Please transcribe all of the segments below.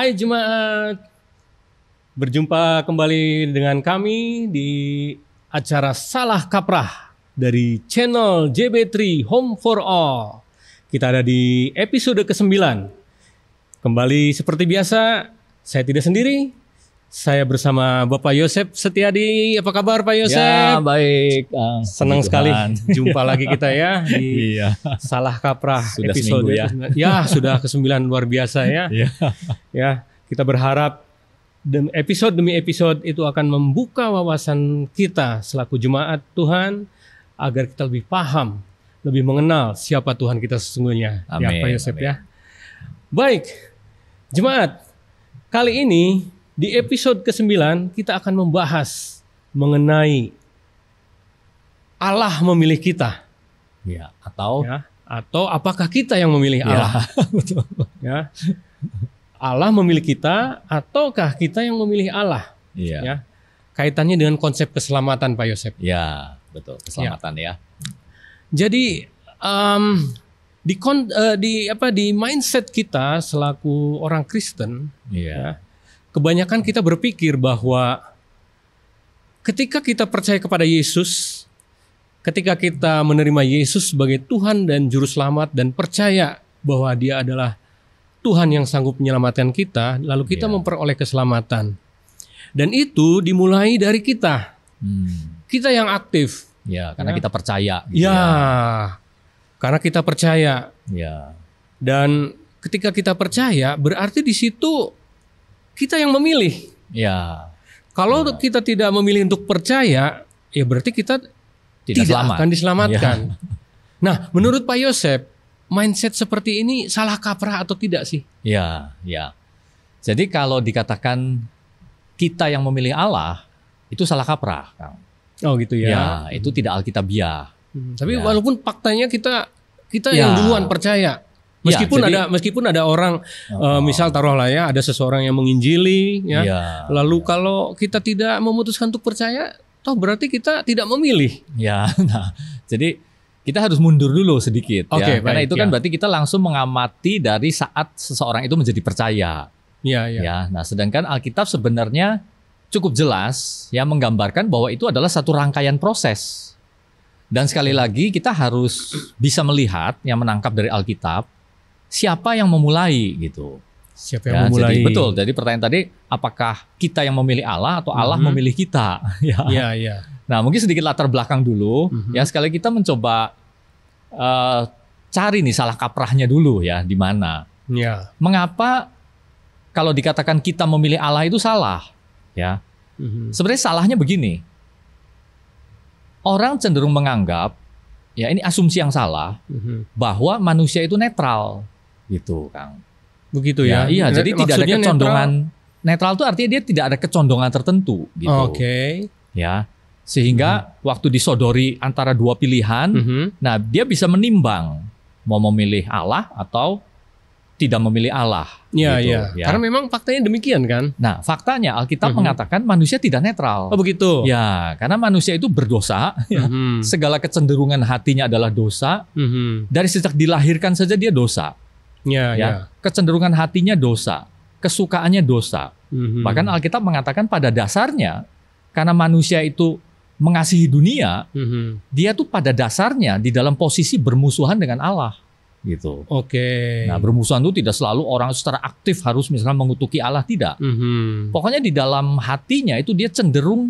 Hai jemaat, berjumpa kembali dengan kami di acara Salah Kaprah dari channel JB3 Home for All. Kita ada di episode ke-9. Kembali seperti biasa, saya tidak sendiri, saya bersama Bapak Yosep Setiadi. Apa kabar Pak Yosep? Ya, baik. Uh, Senang sekali jumpa lagi kita ya di iya. Salah Kaprah sudah episode ya. ya, sudah ke-9 luar biasa ya. Iya. ya. kita berharap episode demi episode itu akan membuka wawasan kita selaku jemaat Tuhan agar kita lebih paham, lebih mengenal siapa Tuhan kita sesungguhnya. Amin, ya Pak Yosep amin. ya. Baik. Jemaat, kali ini di episode ke-9 kita akan membahas mengenai Allah memilih kita. Ya, atau ya, atau apakah kita yang memilih ya, Allah? Ya. Ya. Allah memilih kita ataukah kita yang memilih Allah? Ya. Ya. Kaitannya dengan konsep keselamatan Pak Yosep. Ya, betul. Keselamatan ya. ya. Jadi um, di uh, di apa di mindset kita selaku orang Kristen, iya. ya. ya, kebanyakan kita berpikir bahwa ketika kita percaya kepada Yesus, ketika kita menerima Yesus sebagai Tuhan dan Juru Selamat dan percaya bahwa Dia adalah Tuhan yang sanggup menyelamatkan kita, lalu kita yeah. memperoleh keselamatan. Dan itu dimulai dari kita, hmm. kita yang aktif. Ya, karena ya. kita percaya. Gitu ya, ya, karena kita percaya. Ya. Dan ketika kita percaya, berarti di situ kita yang memilih. Ya. Kalau ya. kita tidak memilih untuk percaya, ya berarti kita tidak, tidak selamat. akan diselamatkan. Ya. Nah, menurut Pak Yosep, mindset seperti ini salah kaprah atau tidak sih? Ya, ya. Jadi kalau dikatakan kita yang memilih Allah, itu salah kaprah, Oh gitu ya. Ya, itu hmm. tidak alkitabiah. Hmm, tapi ya. walaupun faktanya kita kita ya. yang duluan percaya. Ya, meskipun ya, jadi, ada meskipun ada orang oh. uh, misal taruhlah ya ada seseorang yang menginjili ya. ya Lalu ya. kalau kita tidak memutuskan untuk percaya, toh berarti kita tidak memilih. Ya. Nah, jadi kita harus mundur dulu sedikit okay, ya. Baik, Karena itu kan ya. berarti kita langsung mengamati dari saat seseorang itu menjadi percaya. Ya, ya. ya nah, sedangkan Alkitab sebenarnya cukup jelas yang menggambarkan bahwa itu adalah satu rangkaian proses. Dan sekali lagi kita harus bisa melihat yang menangkap dari Alkitab siapa yang memulai gitu. Siapa yang ya, memulai? Jadi, betul. Jadi pertanyaan tadi, apakah kita yang memilih Allah atau Allah mm -hmm. memilih kita? ya. ya, ya. Nah, mungkin sedikit latar belakang dulu. Mm -hmm. Ya, sekali kita mencoba uh, cari nih salah kaprahnya dulu ya, di mana? Ya. Mengapa kalau dikatakan kita memilih Allah itu salah? Ya. Mm -hmm. Sebenarnya salahnya begini. Orang cenderung menganggap ya ini asumsi yang salah mm -hmm. bahwa manusia itu netral gitu Kang. Begitu ya. ya iya, Net jadi tidak ada kecondongan netral. itu artinya dia tidak ada kecondongan tertentu gitu. Oke. Okay. Ya. Sehingga hmm. waktu disodori antara dua pilihan, hmm. nah dia bisa menimbang mau memilih Allah atau tidak memilih Allah. Iya, gitu, iya. Ya. Karena memang faktanya demikian kan. Nah, faktanya Alkitab -hmm. mengatakan manusia tidak netral. Oh, begitu. Ya, karena manusia itu berdosa. Ya. Hmm. Segala kecenderungan hatinya adalah dosa. -hmm. Dari sejak dilahirkan saja dia dosa. Ya, ya, ya. Kecenderungan hatinya dosa, kesukaannya dosa. Mm-hmm. Bahkan Alkitab mengatakan pada dasarnya karena manusia itu mengasihi dunia, mm-hmm. dia tuh pada dasarnya di dalam posisi bermusuhan dengan Allah gitu. Oke. Okay. Nah bermusuhan itu tidak selalu orang secara aktif harus misalnya mengutuki Allah tidak. Mm-hmm. Pokoknya di dalam hatinya itu dia cenderung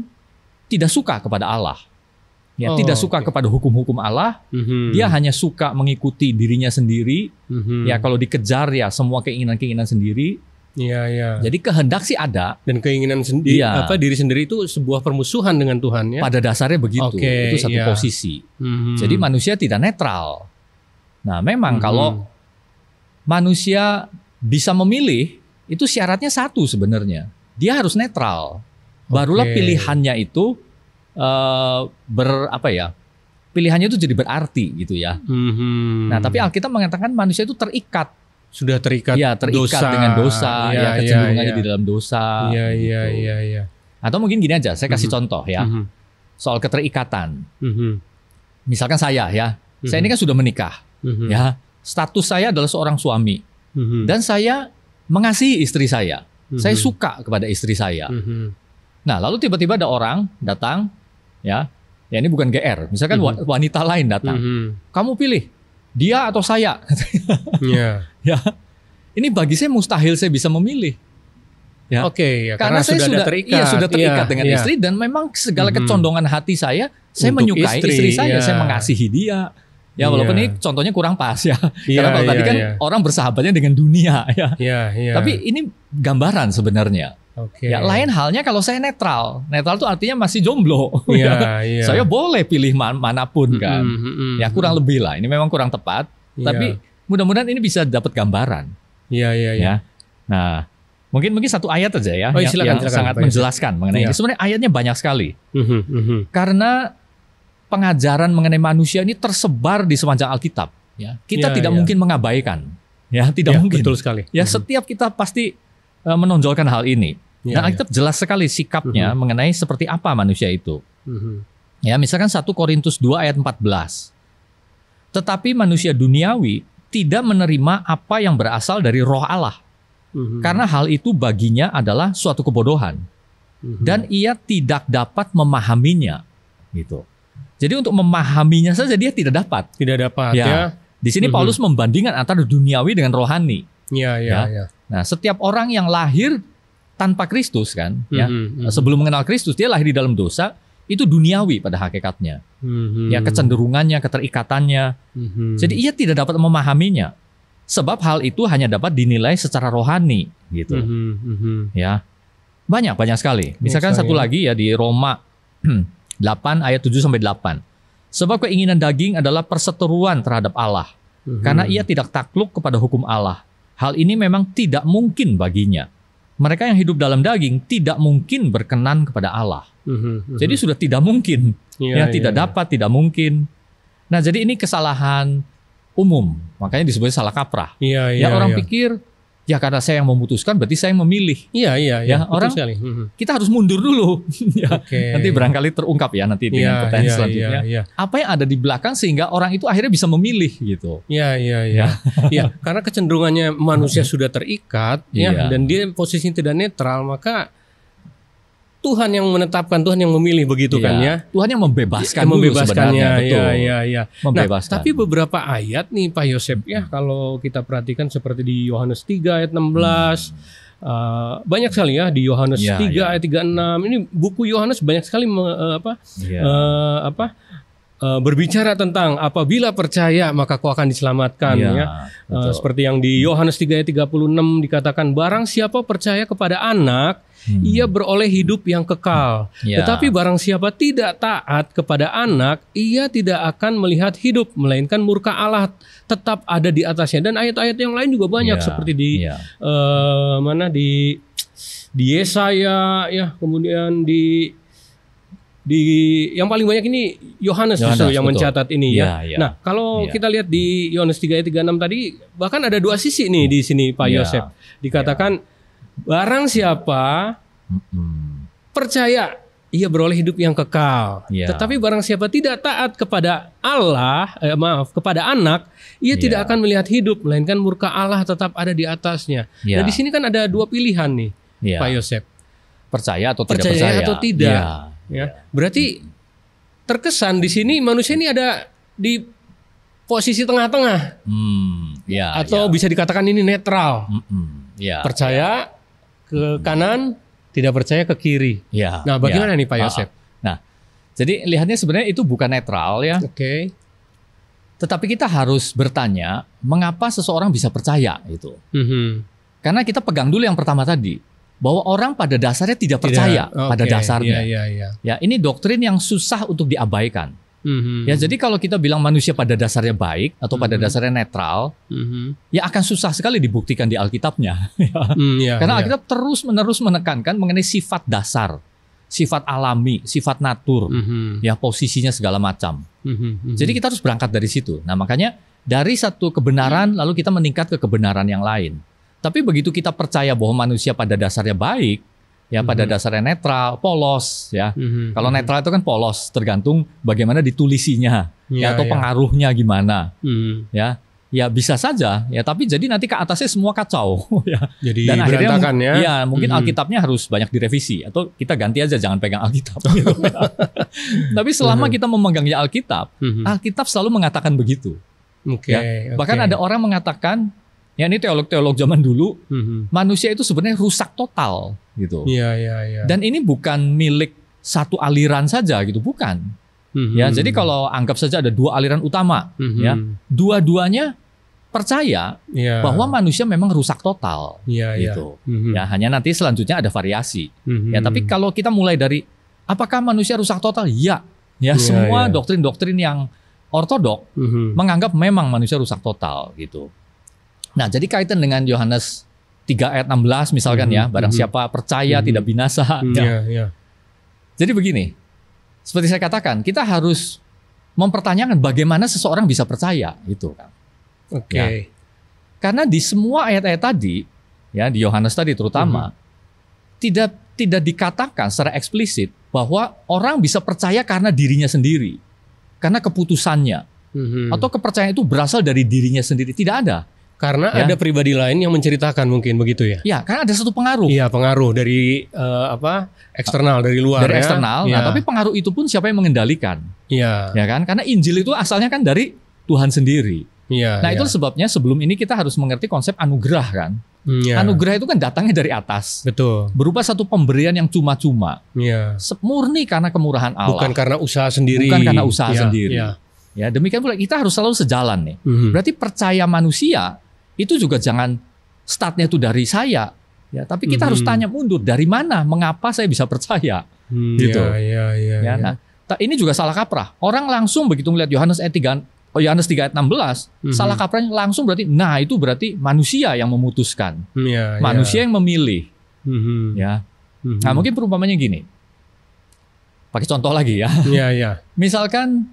tidak suka kepada Allah. Ya, oh, tidak suka okay. kepada hukum-hukum Allah, mm-hmm. dia hanya suka mengikuti dirinya sendiri. Mm-hmm. Ya, kalau dikejar ya semua keinginan-keinginan sendiri. Iya, iya. Jadi kehendak sih ada dan keinginan sendiri ya. apa diri sendiri itu sebuah permusuhan dengan Tuhan ya. Pada dasarnya begitu. Okay, itu satu ya. posisi. Mm-hmm. Jadi manusia tidak netral. Nah, memang mm-hmm. kalau manusia bisa memilih itu syaratnya satu sebenarnya. Dia harus netral. Barulah okay. pilihannya itu uh, ber apa ya pilihannya itu jadi berarti gitu ya. Mm-hmm. Nah tapi Alkitab mengatakan manusia itu terikat sudah terikat, ya, terikat dosa. dengan dosa, iya, ya, ya kecenderungannya ya, ya. di dalam dosa. Iya gitu. iya gitu. Ya, Ya. Atau mungkin gini aja, saya kasih mm-hmm. contoh ya mm-hmm. soal keterikatan. Mm-hmm. Misalkan saya ya, mm-hmm. saya mhm. ini kan sudah menikah, mm-hmm. ya status saya adalah seorang suami mm-hmm. dan saya mengasihi istri saya, mm-hmm. saya mhm. suka kepada istri saya. Mm-hmm. Nah lalu tiba-tiba ada orang datang ya ya ini bukan GR misalkan mm -hmm. wanita lain datang mm -hmm. kamu pilih dia atau saya yeah. ya ini bagi saya mustahil saya bisa memilih ya oke okay, ya, karena, karena saya sudah, sudah terikat iya sudah iya, terikat yeah, dengan yeah. istri dan memang segala mm -hmm. kecondongan hati saya saya Untuk menyukai istri, istri saya yeah. saya mengasihi dia Ya iya. walaupun yeah. ini contohnya kurang pas ya. Yeah, Karena kalau yeah, tadi kan yeah. orang bersahabatnya dengan dunia ya. Yeah, yeah. Tapi ini gambaran sebenarnya. Okay. Ya lain halnya kalau saya netral, netral itu artinya masih jomblo. Yeah, yeah. Iya. saya boleh pilih man manapun kan. Mm -hmm, ya kurang lebih lah. Ini memang kurang tepat, yeah. tapi mudah-mudahan ini bisa dapat gambaran. Iya iya iya. Ya. Nah mungkin mungkin satu ayat aja ya oh, iya, yang, silakan, yang silakan, sangat silakan. menjelaskan mengenai iya. ini. Sebenarnya ayatnya banyak sekali mm -hmm, karena pengajaran mengenai manusia ini tersebar di sepanjang Alkitab. Ya kita tidak mungkin mengabaikan. Ya tidak mungkin. Betul sekali. Ya mm-hmm. setiap kita pasti eh, menonjolkan hal ini. Ya, Dan nah, Alkitab ya. jelas sekali sikapnya uh mm-hmm. -huh. mengenai seperti apa manusia itu. Uh mm-hmm. -huh. Ya, misalkan 1 Korintus 2 ayat 14. Tetapi manusia duniawi tidak menerima apa yang berasal dari roh Allah. Uh mm-hmm. -huh. Karena hal itu baginya adalah suatu kebodohan. Uh -huh. Dan ia tidak dapat memahaminya gitu. Jadi untuk memahaminya saja dia tidak dapat. Tidak dapat ya. ya. Di sini Paulus uh -huh. membandingkan antara duniawi dengan rohani. Iya, iya, ya ya ya. Ya. Nah, setiap orang yang lahir tanpa Kristus kan ya mm-hmm. sebelum mengenal Kristus dia lahir di dalam dosa itu duniawi pada hakikatnya mm-hmm. ya kecenderungannya keterikatannya mm-hmm. jadi ia tidak dapat memahaminya sebab hal itu hanya dapat dinilai secara rohani gitu mm-hmm. ya banyak banyak sekali misalkan satu ya. lagi ya di Roma 8 ayat 7 sampai 8 sebab keinginan daging adalah perseteruan terhadap Allah mm-hmm. karena ia tidak takluk kepada hukum Allah hal ini memang tidak mungkin baginya mereka yang hidup dalam daging tidak mungkin berkenan kepada Allah. Uhum, mm-hmm, uhum. Mm-hmm. Jadi sudah tidak mungkin, yeah, ya iya, tidak iya. dapat, tidak mungkin. Nah jadi ini kesalahan umum, makanya disebutnya salah kaprah. Yeah, yeah, ya orang yeah. pikir ya karena saya yang memutuskan berarti saya yang memilih. Iya iya, iya. ya, ya orang sekali. Hmm, hmm. kita harus mundur dulu. ya. okay. Nanti barangkali terungkap ya nanti dengan ya, pertanyaan ya, selanjutnya. Ya, ya. Apa yang ada di belakang sehingga orang itu akhirnya bisa memilih gitu. Iya iya iya. Ya. Iya karena kecenderungannya manusia sudah terikat ya, ya dan dia posisinya tidak netral maka Tuhan yang menetapkan, Tuhan yang memilih begitu ya. kan ya. Tuhan yang membebaskan ya, membebaskannya Ya, ya, ya. Membebaskan. Nah, tapi beberapa ayat nih Pak Yosef ya, hmm. ya kalau kita perhatikan seperti di Yohanes 3 ayat 16 hmm. Uh, banyak sekali ya di Yohanes ya, 3 ya. ayat 36. Ini buku Yohanes banyak sekali me, uh, apa ya. uh, apa Eh, berbicara tentang apabila percaya maka kau akan diselamatkan iya, ya, ya. Uh, seperti yang di Yohanes 3 ayat 36 dikatakan barang siapa percaya kepada anak hmm. ia beroleh hidup yang kekal ya. tetapi barang siapa tidak taat kepada anak ia tidak akan melihat hidup melainkan murka Allah tetap ada di atasnya dan ayat-ayat yang lain juga banyak ya. seperti di ya. uh, mana di di Yesaya ya kemudian di di yang paling banyak ini Yohanes justru yang betul. mencatat ini ya. ya, ya. Nah, kalau ya. kita lihat di Yohanes 3 ayat 36 tadi bahkan ada dua sisi nih di sini Pak ya. Yosef. Dikatakan ya. barang siapa hmm. percaya ia beroleh hidup yang kekal. Ya. Tetapi barang siapa tidak taat kepada Allah, eh, maaf, kepada anak, ia ya. tidak akan melihat hidup melainkan murka Allah tetap ada di atasnya. Ya. Nah, di sini kan ada dua pilihan nih, ya. Pak Yosef. Percaya atau tidak percaya? Percaya atau tidak. Ya Ya. Berarti terkesan di sini manusia ini ada di posisi tengah-tengah. Hmm, ya, atau ya. bisa dikatakan ini netral. ya. Percaya ya. ke kanan, tidak percaya ke kiri. Ya. Nah, ya. bagaimana ya. nih Pak Yosep? Nah, jadi lihatnya sebenarnya itu bukan netral ya. Oke. Okay. Tetapi kita harus bertanya mengapa seseorang bisa percaya itu. -hmm. Karena kita pegang dulu yang pertama tadi bahwa orang pada dasarnya tidak percaya okay, pada dasarnya. Yeah, yeah, yeah. Ya, ini doktrin yang susah untuk diabaikan. Mm-hmm. Ya, jadi kalau kita bilang manusia pada dasarnya baik atau mm-hmm. pada mhm. dasarnya netral, mm-hmm. ya akan susah sekali dibuktikan di Alkitabnya. Ya. mm, yeah, Karena yeah. Alkitab terus-menerus menekankan mengenai sifat dasar, sifat alami, sifat natur, mm-hmm. ya posisinya segala macam. Mm-hmm. Jadi kita harus berangkat dari situ. Nah, makanya dari satu kebenaran hmm lalu kita meningkat ke kebenaran yang lain. Tapi begitu kita percaya bahwa manusia pada dasarnya baik, ya pada mm-hmm. dasarnya netral, polos ya. hmm Kalau mm-hmm. netral itu kan polos, tergantung bagaimana ditulisinya yeah, ya atau yeah. pengaruhnya gimana. hmm Ya. Ya bisa saja ya, tapi jadi nanti ke atasnya semua kacau ya. Jadi Dan akhirnya ya. ya mungkin hmm Alkitabnya harus banyak direvisi atau kita ganti aja jangan pegang Alkitab gitu. tapi selama hmm kita memegangnya Alkitab, hmm Alkitab selalu mengatakan begitu. Okay, ya. Bahkan ada orang mengatakan Ya ini teolog-teolog zaman dulu, hmm. manusia itu sebenarnya rusak total gitu. Iya, iya, iya. Dan ini bukan milik satu aliran saja gitu, bukan. Hmm. Ya, jadi kalau anggap saja ada dua aliran utama, hmm. ya. Dua-duanya percaya yeah. bahwa manusia memang rusak total yeah, iya. gitu. Mm-hmm. Ya, hanya nanti selanjutnya ada variasi. Mm-hmm. Ya, tapi kalau kita mulai dari apakah manusia rusak total? Iya. Ya. Ya, yeah, semua iya. doktrin-doktrin yang ortodok mm-hmm. menganggap memang manusia rusak total gitu. Nah, jadi kaitan dengan Yohanes 3 ayat 16 misalkan mm -hmm. ya, barang mm -hmm. siapa percaya mm -hmm. tidak binasa. Mm -hmm. ya. yeah, yeah. Jadi begini, seperti saya katakan, kita harus mempertanyakan bagaimana seseorang bisa percaya gitu kan. Oke. Okay. Ya. Karena di semua ayat-ayat tadi, ya di Yohanes tadi terutama, mm -hmm. tidak tidak dikatakan secara eksplisit bahwa orang bisa percaya karena dirinya sendiri, karena keputusannya, mm -hmm. atau kepercayaan itu berasal dari dirinya sendiri. Tidak ada. Karena ya. ada pribadi lain yang menceritakan mungkin begitu ya. Ya, karena ada satu pengaruh. Iya, pengaruh dari uh, apa? eksternal dari luar Dari ya. eksternal. Ya. Nah, iya. tapi pengaruh itu pun siapa yang mengendalikan? Iya. Ya kan? Karena Injil itu asalnya kan dari Tuhan sendiri. Iya. Nah, ya. itu iya. sebabnya sebelum ini kita harus mengerti konsep anugerah kan. Ya. Anugerah itu kan datangnya dari atas. Betul. Berupa satu pemberian yang cuma-cuma. Iya. Murni karena kemurahan Allah. Bukan karena usaha sendiri. Bukan karena usaha ya. sendiri. Ya. ya, demikian pula kita harus selalu sejalan nih. Mm -hmm. Berarti percaya manusia itu juga jangan startnya itu dari saya ya tapi kita hmm. harus tanya mundur dari mana mengapa saya bisa percaya hmm, gitu ya, ya, ya, ya, ya. nah ini juga salah kaprah orang langsung begitu melihat Yohanes ayat 3 Yohanes 3 ayat 16 hmm. salah kaprahnya langsung berarti nah itu berarti manusia yang memutuskan hmm, ya, ya, manusia ya. yang memilih hmm. ya hmm. nah mungkin perumpamannya gini pakai contoh lagi ya ya, ya. misalkan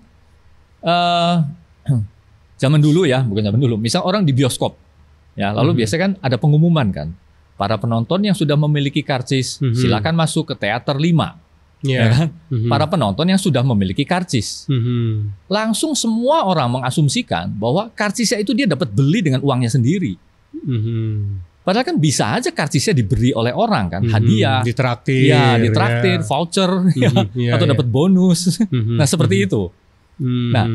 uh, zaman dulu ya bukan zaman dulu misal orang di bioskop Ya, lalu hmm. biasanya kan ada pengumuman kan. Para penonton yang sudah memiliki karcis hmm. silakan masuk ke teater 5. Yeah. Ya kan? Mm-hmm. Para penonton yang sudah memiliki karcis, mm-hmm. langsung semua orang mengasumsikan bahwa karcisnya itu dia dapat beli dengan uangnya sendiri. Mm-hmm. Padahal kan bisa aja karcisnya diberi oleh orang kan, mm-hmm. hadiah, ditraktir, iya, ya, ditraktir, yeah. voucher, mm-hmm. ya, yeah, iya, atau yeah. dapat bonus. Mm-hmm. Nah seperti mm-hmm. itu. Mm-hmm. Nah,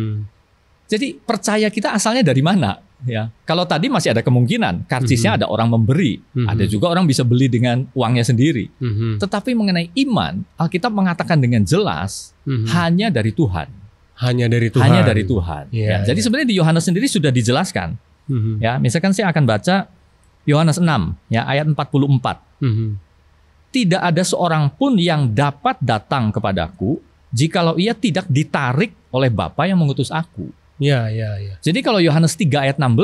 jadi percaya kita asalnya dari mana? ya. Kalau tadi masih ada kemungkinan karcisnya mm-hmm. ada orang memberi, mm-hmm. ada juga orang bisa beli dengan uangnya sendiri. Mm-hmm. Tetapi mengenai iman, Alkitab mengatakan dengan jelas mm-hmm. hanya dari Tuhan. Hanya dari Tuhan. Hanya dari Tuhan. Yeah, ya. Jadi yeah. sebenarnya di Yohanes sendiri sudah dijelaskan. Mm-hmm. Ya, misalkan saya akan baca Yohanes 6 ya ayat 44. Mm-hmm. Tidak ada seorang pun yang dapat datang kepadaku jikalau ia tidak ditarik oleh Bapa yang mengutus aku. Ya, ya, ya. Jadi kalau Yohanes 3 ayat 16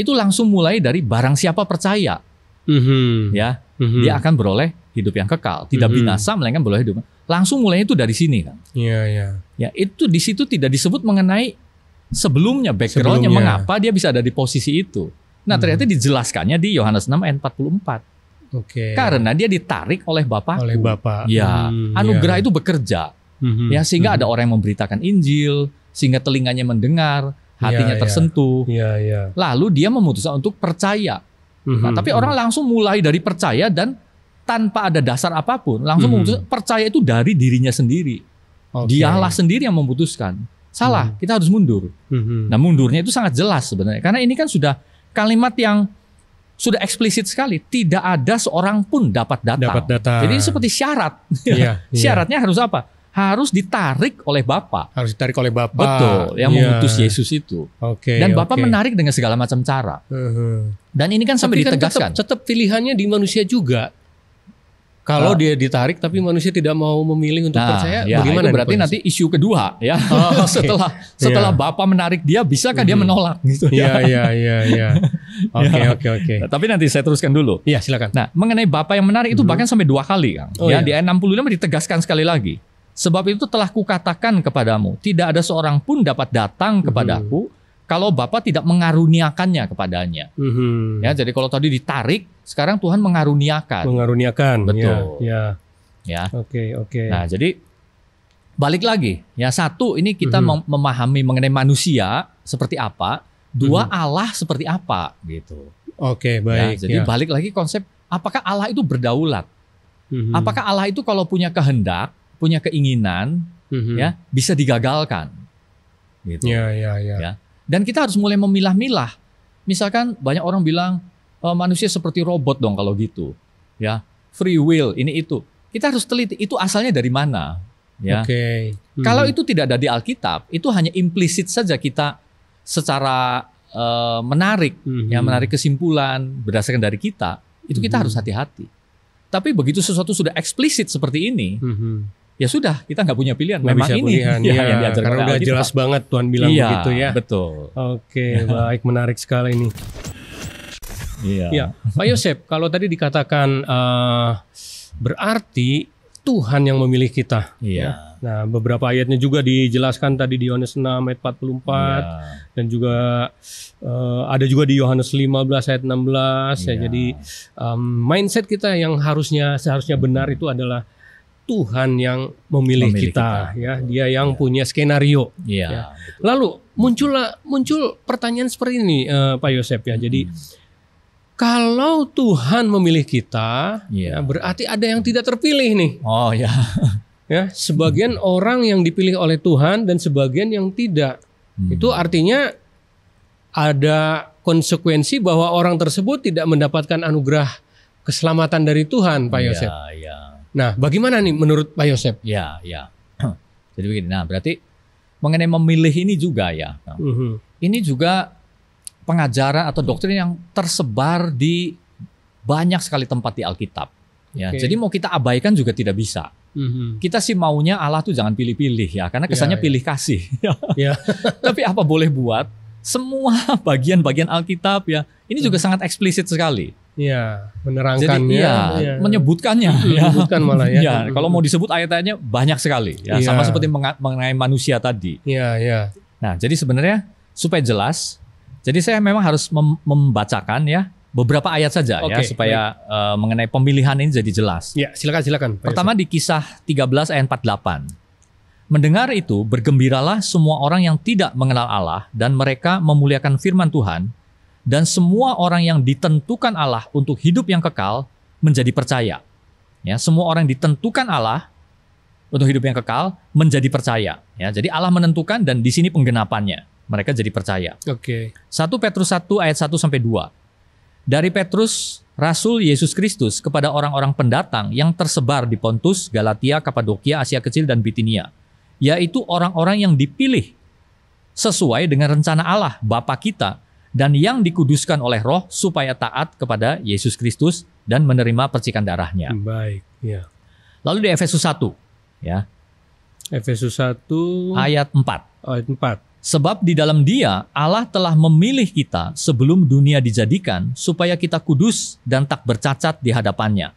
itu langsung mulai dari barang siapa percaya. Mm-hmm. Ya, mm-hmm. dia akan beroleh hidup yang kekal, tidak mm-hmm. binasa melainkan beroleh hidup. Langsung mulainya itu dari sini kan. Iya, iya. Ya, itu di situ tidak disebut mengenai sebelumnya backgroundnya mengapa dia bisa ada di posisi itu. Nah, mhm. ternyata dijelaskannya di Yohanes 6 ayat 44. Oke. Okay. Karena dia ditarik oleh Bapak. Oleh Bapak. Ya, hmm, anugerah ya. itu bekerja. Hmm, ya, sehingga hmm. ada orang yang memberitakan Injil, sehingga telinganya mendengar, iya, hatinya ya, tersentuh. Ya. Ya, Lalu dia memutuskan untuk percaya. Mm-hmm. Nah, tapi mhm. orang langsung mulai dari percaya dan tanpa ada dasar apapun, langsung mm-hmm. memutuskan percaya itu dari dirinya sendiri. Okay. Dialah sendiri yang memutuskan. Salah, mm-hmm. kita harus mundur. Mm-hmm. Nah, mundurnya itu sangat jelas sebenarnya karena ini kan sudah kalimat yang sudah eksplisit sekali tidak ada seorang pun dapat datang. Dapat datang. Jadi seperti syarat. Iya, iya. syaratnya iya. harus apa? harus ditarik oleh Bapak. Harus ditarik oleh Bapak. Betul, yang yeah. mengutus Yesus itu. Oke. Okay, Dan Bapak okay. menarik dengan segala macam cara. Uh-huh. Dan ini kan sampai tapi ditegaskan. Kan tetap, tetap pilihannya di manusia juga. Kalau nah. dia ditarik tapi manusia tidak mau memilih untuk nah, percaya, ya, bagaimana? Itu berarti nanti isu kedua ya. Oh, okay. setelah iya. setelah yeah. Bapak menarik dia, bisakah -huh. dia mhm. menolak gitu ya? Iya iya iya. iya. Ya. Oke oke oke. Nah, tapi nanti saya teruskan dulu. Iya silakan. Nah mengenai Bapak yang menarik itu hmm. bahkan sampai dua kali kan? Oh, ya iya. di ayat 65 ditegaskan sekali lagi. Sebab itu telah kukatakan kepadamu, tidak ada seorang pun dapat datang mhm. kepadaku mm-hmm. kalau Bapa tidak mengaruniakannya kepadanya. Mm-hmm. Ya, jadi kalau tadi ditarik, sekarang Tuhan mengaruniakan. Mengaruniakan, ya, betul. Ya. Ya. Oke, ya. oke. Okay, okay. Nah, jadi balik lagi. Ya, satu ini kita mm-hmm. memahami mengenai manusia seperti apa, dua mm-hmm. Allah seperti apa gitu. Oke, okay, ya, baik. Ya, jadi ya. balik lagi konsep apakah Allah itu berdaulat? Mm-hmm. Apakah Allah itu kalau punya kehendak punya keinginan mm-hmm. ya bisa digagalkan gitu ya, ya, ya. ya dan kita harus mulai memilah-milah misalkan banyak orang bilang e, manusia seperti robot dong kalau gitu ya free will ini itu kita harus teliti itu asalnya dari mana ya okay. hmm. kalau itu tidak ada di Alkitab itu hanya implisit saja kita secara uh, menarik hmm. ya menarik kesimpulan berdasarkan dari kita itu kita hmm. harus hati-hati tapi begitu sesuatu sudah eksplisit seperti ini, mm -hmm ya sudah kita nggak punya pilihan gak memang bisa ini pilihan, ya, ya, yang diajarkan karena udah jelas banget Tuhan bilang iya, begitu ya betul oke baik menarik sekali ini iya ya. Pak Yosep kalau tadi dikatakan uh, berarti Tuhan yang memilih kita iya nah beberapa ayatnya juga dijelaskan tadi di Yohanes 6 ayat 44 iya. dan juga uh, ada juga di Yohanes 15 ayat 16 ya, iya. ya jadi um, mindset kita yang harusnya seharusnya benar itu adalah Tuhan yang memilih, memilih kita, kita ya dia iya. yang ya. punya skenario iya, ya, ya. lalu muncullah muncul pertanyaan seperti ini uh, Pak Yosep ya jadi hmm. kalau Tuhan memilih kita ya. ya berarti ada yang tidak terpilih nih oh ya ya sebagian hmm. orang yang dipilih oleh Tuhan dan sebagian yang tidak hmm. itu artinya ada konsekuensi bahwa orang tersebut tidak mendapatkan anugerah keselamatan dari Tuhan Pak iya, Yosep ya, ya Nah, bagaimana nih menurut Pak Yosep? Ya, ya. Jadi begini. Nah, berarti mengenai memilih ini juga ya. Nah, Ini juga pengajaran atau doktrin yang tersebar di banyak sekali tempat di Alkitab. Ya, okay. jadi mau kita abaikan juga tidak bisa. Mm-hmm. Kita sih maunya Allah tuh jangan pilih-pilih ya, karena ya, kesannya yeah, yeah. pilih kasih. yeah. Tapi apa boleh buat? Semua bagian-bagian Alkitab ya, ini juga mm-hmm. sangat eksplisit sekali. Iya, menerangkannya, Jadi, iya, iya. Hmm, ya, ya. menyebutkannya, menyebutkan malah ya. ya. Kalau mau disebut ayat-ayatnya banyak sekali, ya, ya. sama seperti mengenai manusia tadi. Iya, iya. Nah, jadi sebenarnya supaya jelas, jadi saya memang harus mem membacakan ya beberapa ayat saja okay, ya supaya uh, mengenai pemilihan ini jadi jelas. Ya, silakan silakan. Pertama di kisah 13 ayat 48. Mendengar itu, bergembiralah semua orang yang tidak mengenal Allah dan mereka memuliakan firman Tuhan dan semua orang yang ditentukan Allah untuk hidup yang kekal menjadi percaya. Ya, semua orang yang ditentukan Allah untuk hidup yang kekal menjadi percaya. Ya, jadi Allah menentukan dan di sini penggenapannya. Mereka jadi percaya. Oke. Okay. 1 Petrus 1 ayat 1 sampai 2. Dari Petrus, Rasul Yesus Kristus kepada orang-orang pendatang yang tersebar di Pontus, Galatia, Kapadokia, Asia Kecil, dan Bitinia, yaitu orang-orang yang dipilih sesuai dengan rencana Allah, Bapa kita, dan yang dikuduskan oleh roh supaya taat kepada Yesus Kristus dan menerima percikan darahnya. Baik, ya. Lalu di Efesus 1, ya. Efesus 1 ayat 4. Ayat 4. Sebab di dalam Dia Allah telah memilih kita sebelum dunia dijadikan supaya kita kudus dan tak bercacat di hadapannya.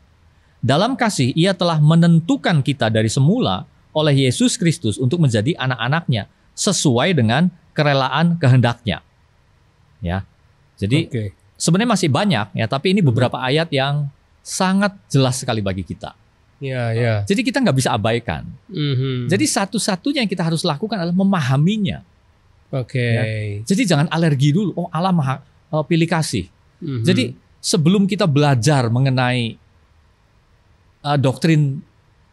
Dalam kasih Ia telah menentukan kita dari semula oleh Yesus Kristus untuk menjadi anak-anaknya sesuai dengan kerelaan kehendaknya ya. Jadi okay. sebenarnya masih banyak ya, tapi ini beberapa hmm. ayat yang sangat jelas sekali bagi kita. Ya, ya. Jadi kita nggak bisa abaikan. Mm-hmm. Jadi satu-satunya yang kita harus lakukan adalah memahaminya. Oke. Okay. Ya. Jadi jangan alergi dulu. Oh Allah maha oh, pilih kasih. Mm-hmm. Jadi sebelum kita belajar mengenai uh, doktrin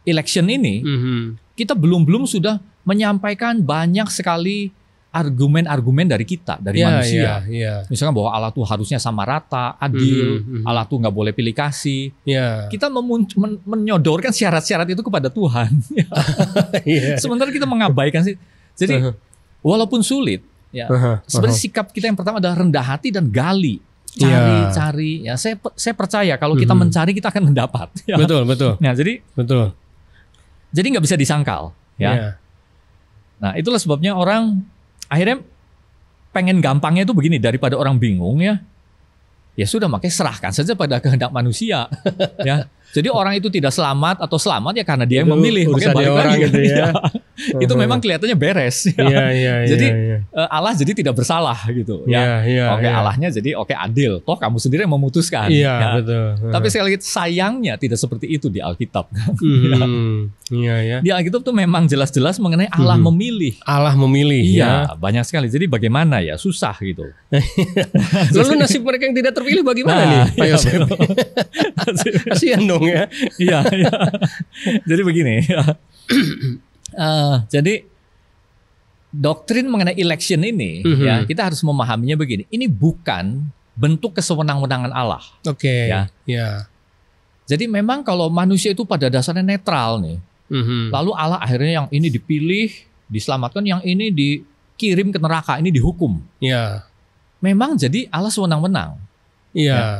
election ini, mm-hmm. kita belum belum sudah menyampaikan banyak sekali argumen-argumen dari kita dari yeah, manusia. Yeah, yeah. Misalkan bahwa Allah tuh harusnya sama rata, adil, mm -hmm. Allah tuh nggak boleh pilih kasih. Yeah. Kita men menyodorkan syarat-syarat itu kepada Tuhan. yeah. Sementara kita mengabaikan sih. Jadi uh-huh. walaupun sulit, ya uh -huh. Uh -huh. sikap kita yang pertama adalah rendah hati dan gali cari-cari. Iya. Yeah. Ya saya saya percaya kalau kita mm -hmm. mencari kita akan mendapat. Ya. Betul betul. Nah jadi betul. Jadi nggak bisa disangkal. Ya. Yeah. Nah itulah sebabnya orang akhirnya pengen gampangnya itu begini daripada orang bingung ya ya sudah makanya serahkan saja pada kehendak manusia ya jadi orang itu tidak selamat atau selamat ya karena dia yang memilih makanya balik lagi gitu ya, ya itu memang kelihatannya beres. Ya. Yeah, yeah, iya, jadi yeah, iya, iya. yeah. Allah jadi tidak bersalah gitu. Yeah, ya, yeah, oke yeah. Allahnya jadi oke adil. Toh kamu sendiri yang memutuskan. Yeah, ya. betul. Tapi sekali lagi sayangnya tidak seperti itu di Alkitab. Mm, ya. yeah. Di Alkitab tuh memang jelas-jelas mengenai Allah mm. memilih. Allah memilih. Iya ya. banyak sekali. Jadi bagaimana ya susah gitu. Lalu nasib mereka yang tidak terpilih bagaimana nah, nih Pak ya, Kasihan dong ya. Iya. ya. Jadi begini. Ya. Uh, jadi doktrin mengenai election ini mm-hmm. ya kita harus memahaminya begini. Ini bukan bentuk kesewenang-wenangan Allah. Oke. Okay. Ya. Yeah. Jadi memang kalau manusia itu pada dasarnya netral nih. Mm-hmm. Lalu Allah akhirnya yang ini dipilih, diselamatkan, yang ini dikirim ke neraka, ini dihukum. ya Yeah. Memang jadi Allah sewenang-wenang. Iya. Yeah. Ya.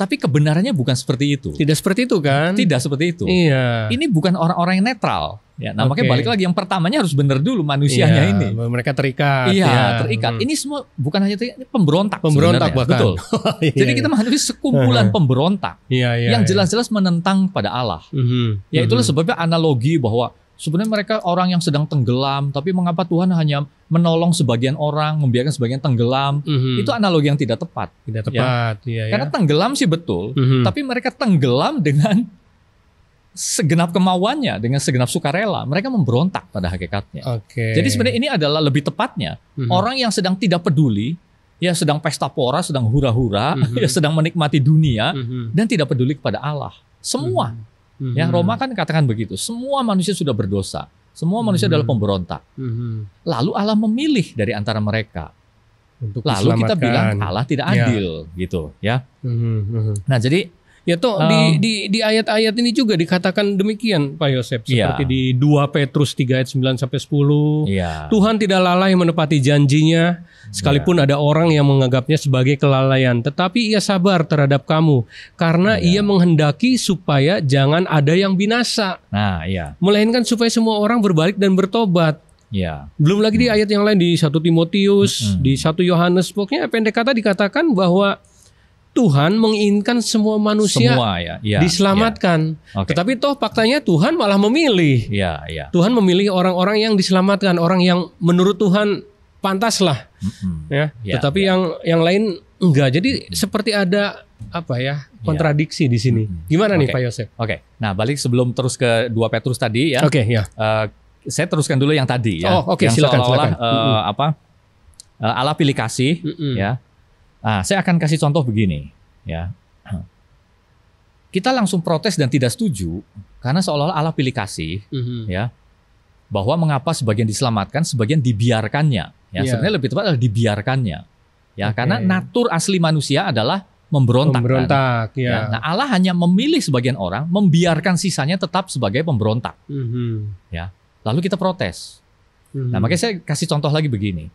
Tapi kebenarannya bukan seperti itu. Tidak seperti itu kan? Tidak seperti itu. Iya. Ini bukan orang-orang yang netral. Ya, nah okay. makanya balik lagi yang pertamanya harus benar dulu manusianya iya, ini. Mereka terikat. Iya, ya. terikat. Hmm. Ini semua bukan hanya terikat, ini pemberontak. Pemberontak bahkan. Betul. Iya, Jadi iya. kita menghadapi sekumpulan pemberontak iya, iya, yang iya. jelas-jelas iya. menentang pada Allah. Mm -hmm. Ya itulah mm -hmm. sebabnya analogi bahwa sebenarnya mereka orang yang sedang tenggelam, tapi mengapa Tuhan hanya menolong sebagian orang, membiarkan sebagian tenggelam? Mm-hmm. Itu analogi yang tidak tepat. Tidak ya. tepat, ya. Iya, Karena tenggelam sih betul, mm-hmm. tapi mereka tenggelam dengan segenap kemauannya dengan segenap sukarela mereka memberontak pada hakikatnya. Okay. Jadi sebenarnya ini adalah lebih tepatnya mm-hmm. orang yang sedang tidak peduli ya sedang pesta pora, sedang hura-hura, mm-hmm. ya sedang menikmati dunia mm-hmm. dan tidak peduli kepada Allah. Semua. Mm-hmm. Ya Roma kan katakan begitu, semua manusia sudah berdosa. Semua mhm. manusia mm-hmm. adalah pemberontak. Mm-hmm. Lalu Allah memilih dari antara mereka. Untuk Lalu kita bilang Allah tidak ya. adil ya. gitu ya. Mm-hmm. Nah, jadi Ya toh um, di di di ayat-ayat ini juga dikatakan demikian Pak Yosep iya. seperti yeah. di 2 Petrus 3 ayat 9 sampai 10. Yeah. Iya. Tuhan tidak lalai menepati janjinya sekalipun yeah. ada orang yang menganggapnya sebagai kelalaian, tetapi ia sabar terhadap kamu karena iya. ia menghendaki supaya jangan ada yang binasa. Nah, iya. Melainkan supaya semua orang berbalik dan bertobat. Ya. Belum lagi hmm. di ayat yang lain di satu Timotius, hmm. di satu Yohanes, pokoknya pendek kata dikatakan bahwa Tuhan menginginkan semua manusia semua, ya, ya, diselamatkan. Ya. Okay. Tetapi toh faktanya Tuhan malah memilih. Ya, ya. Tuhan memilih orang-orang yang diselamatkan, orang yang menurut Tuhan pantaslah. Mm-hmm. Ya. ya. Tetapi ya. yang yang lain enggak. Jadi mm-hmm. seperti ada apa ya iya. kontradiksi ya. di sini. Gimana okay. nih Pak Yosef? Oke. Okay. Nah, balik sebelum terus ke dua Petrus tadi ya. Oke, okay, ya. Uh, eh, saya teruskan dulu yang tadi ya. Oh, oke okay, silakan silakan. Uh, mm-hmm. apa? Uh, Allah pilih kasih mm-hmm. ya Nah, saya akan kasih contoh begini, ya. Kita langsung protes dan tidak setuju karena seolah-olah Allah pilih kasih, mm-hmm. ya, bahwa mengapa sebagian diselamatkan, sebagian dibiarkannya. Ya, yeah. sebenarnya lebih tepat adalah dibiarkannya, ya, okay. karena natur asli manusia adalah memberontak. Kan? Memberontak, kan? ya. Nah, Allah hanya memilih sebagian orang, membiarkan sisanya tetap sebagai pemberontak, mm-hmm. ya. Lalu kita protes. Mm-hmm. Nah, mhm. makanya saya kasih contoh lagi begini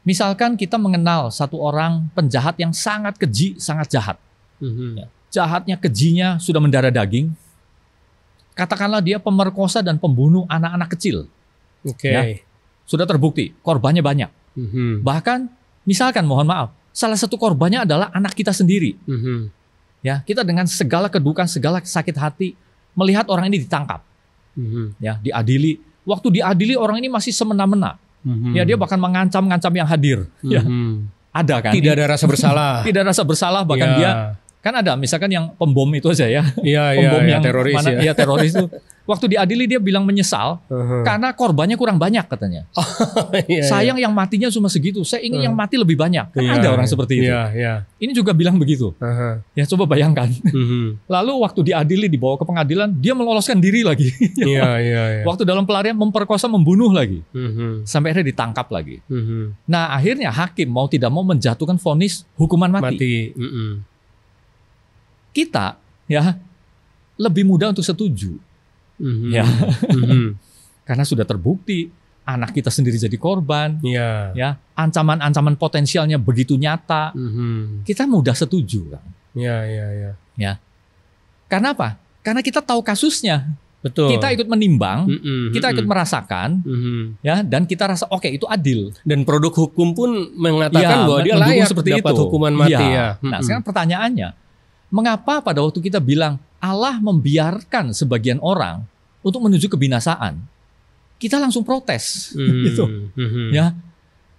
Misalkan kita mengenal satu orang penjahat yang sangat keji, sangat jahat. Mm-hmm. Ya, jahatnya, kejinya sudah mendarah daging. Katakanlah dia pemerkosa dan pembunuh anak-anak kecil. Oke. Okay. Ya, sudah terbukti, korbannya banyak. Mm-hmm. Bahkan, misalkan mohon maaf, salah satu korbannya adalah anak kita sendiri. Mm-hmm. Ya, kita dengan segala kedukaan, segala sakit hati melihat orang ini ditangkap. Mm-hmm. Ya, diadili. Waktu diadili orang ini masih semena-mena Mm-hmm. Ya dia bahkan mengancam-ngancam yang hadir. Mm-hmm. Ya, mhm. ada kan? Tidak ada rasa bersalah. Tidak rasa bersalah bahkan yeah. dia kan ada misalkan yang pembom itu aja ya. yeah, iya, pembom yeah, yang teroris mana, ya. ya teroris itu waktu diadili dia bilang menyesal uh-huh. karena korbannya kurang banyak katanya. Oh, iya, Sayang iya. yang matinya cuma segitu. Saya ingin uh yang uh-huh. mati lebih banyak. Kan iya, ada orang iya. seperti itu. Iya, iya. Ini juga bilang begitu. Uh-huh. Ya coba bayangkan. Uh-huh. Lalu waktu diadili dibawa ke pengadilan dia meloloskan diri lagi. Iya, iya, iya. Waktu dalam pelarian memperkosa membunuh lagi. Uh-huh. Sampai akhirnya ditangkap lagi. Uh-huh. Nah akhirnya hakim mau tidak mau menjatuhkan vonis hukuman mati. mati. Uh-uh. Kita ya lebih mudah untuk setuju hmm Ya. mm-hmm. Karena sudah terbukti anak kita sendiri jadi korban. Yeah. Ya, ancaman-ancaman potensialnya begitu nyata. Mm-hmm. Kita mudah setuju kan. ya, iya, iya. Ya. Karena apa? Karena kita tahu kasusnya. Betul. Kita ikut menimbang, mm -mm, kita ikut merasakan, mm hmm ya, dan kita rasa oke okay, itu adil. Dan produk hukum pun mengatakan ya, bahwa dia layak seperti dapat itu. hukuman mati ya. ya. Nah, mhm. sekarang pertanyaannya, Mengapa pada waktu kita bilang Allah membiarkan sebagian orang untuk menuju kebinasaan, kita langsung protes hmm. gitu. Hmm. Ya.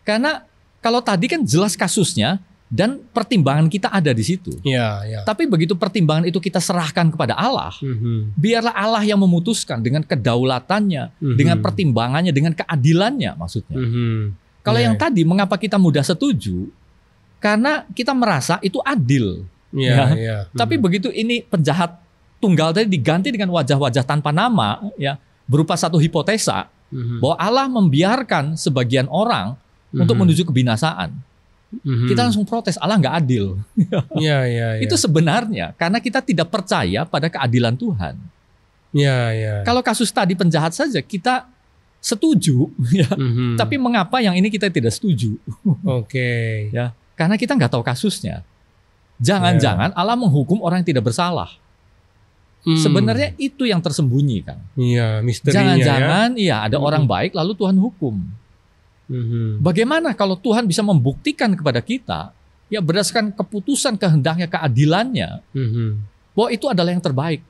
Karena kalau tadi kan jelas kasusnya dan pertimbangan kita ada di situ. Ya, ya. Tapi begitu pertimbangan itu kita serahkan kepada Allah, hmm, hmm. biarlah Allah yang memutuskan dengan kedaulatannya, hmm dengan hmm. pertimbangannya, dengan keadilannya maksudnya. hmm, hmm. Kalau ya. yang ya. tadi mengapa kita mudah setuju? Karena kita merasa itu adil yeah, ya. yeah. Tapi hmm. begitu ini penjahat tunggal tadi diganti dengan wajah-wajah tanpa nama ya berupa satu hipotesa hmm bahwa Allah membiarkan sebagian orang hmm untuk menuju kebinasaan. Mm-hmm. Kita langsung protes Allah nggak adil. ya, ya, yeah. Itu sebenarnya karena kita tidak percaya pada keadilan Tuhan. Ya, ya. Kalau kasus tadi penjahat saja kita setuju, ya. Mm-hmm. Tapi mengapa yang ini kita tidak setuju? Oke. Okay. Ya, karena kita nggak tahu kasusnya. Jangan-jangan yeah. Allah menghukum orang yang tidak bersalah. Hmm. Sebenarnya itu yang tersembunyi kan. Iya, misterinya ya. Jangan-jangan ya. iya ada hmm. orang baik lalu Tuhan hukum. Hmm. Bagaimana kalau Tuhan bisa membuktikan kepada kita ya berdasarkan keputusan kehendaknya keadilannya hmm. bahwa itu adalah yang terbaik.